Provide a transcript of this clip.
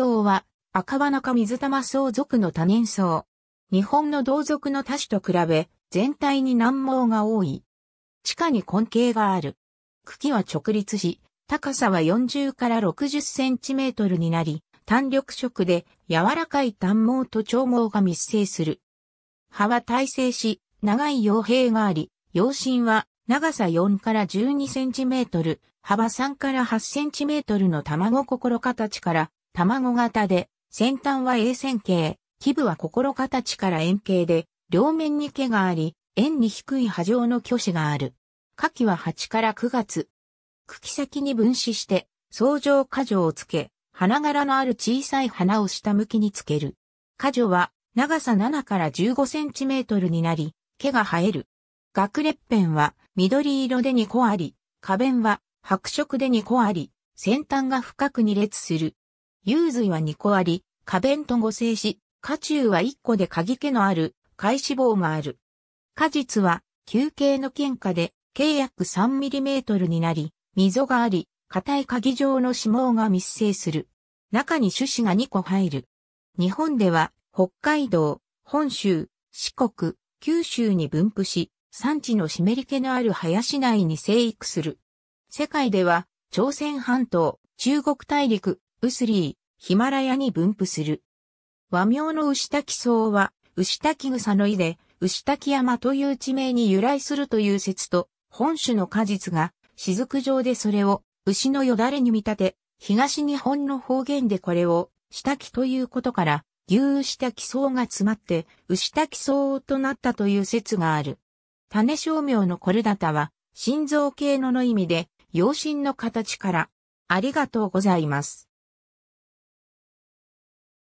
草は、赤羽中水玉草属の多年草。日本の同族の多種と比べ、全体に難毛が多い。地下に根茎がある。茎は直立し、高さは40から60センチメートルになり、単緑色で柔らかい単毛と長毛が密生する。葉は耐性し、長い葉柄があり、葉芯は長さ4から12センチメートル、幅3から8センチメートルの卵心形から卵型で、先端は鋭線形、基部は心形から円形で、両面に毛があり、円に低い波状の巨子がある。下記は8から9月。茎先に分子して、相乗果樹をつけ、花柄のある小さい花を下向きにつける。果樹は長さ7から15センチメートルになり、毛が生える。学列片は緑色で2個あり、花弁は白色で2個あり、先端が深く2列する。有髄は2個あり、花弁と合成し、花中は1個で鍵毛のある、貝脂肪がある。果実は、球形の喧嘩で、計約3トルになり、溝があり、硬い鍵状の脂肪が密生する。中に種子が2個入る。日本では、北海道、本州、四国、九州に分布し、産地の湿り気のある林内に生育する。世界では、朝鮮半島、中国大陸、ウスリー、ヒマラヤに分布する。和名の牛滝草は、牛滝草の意で、牛滝山という地名に由来するという説と、本種の果実が、雫状でそれを、牛のよだれに見立て、東日本の方言でこれを、下木ということから、牛下木草が詰まって、牛滝草となったという説がある。種商名のコルダタは、心臓系のの意味で、養心の形から、ありがとうございます。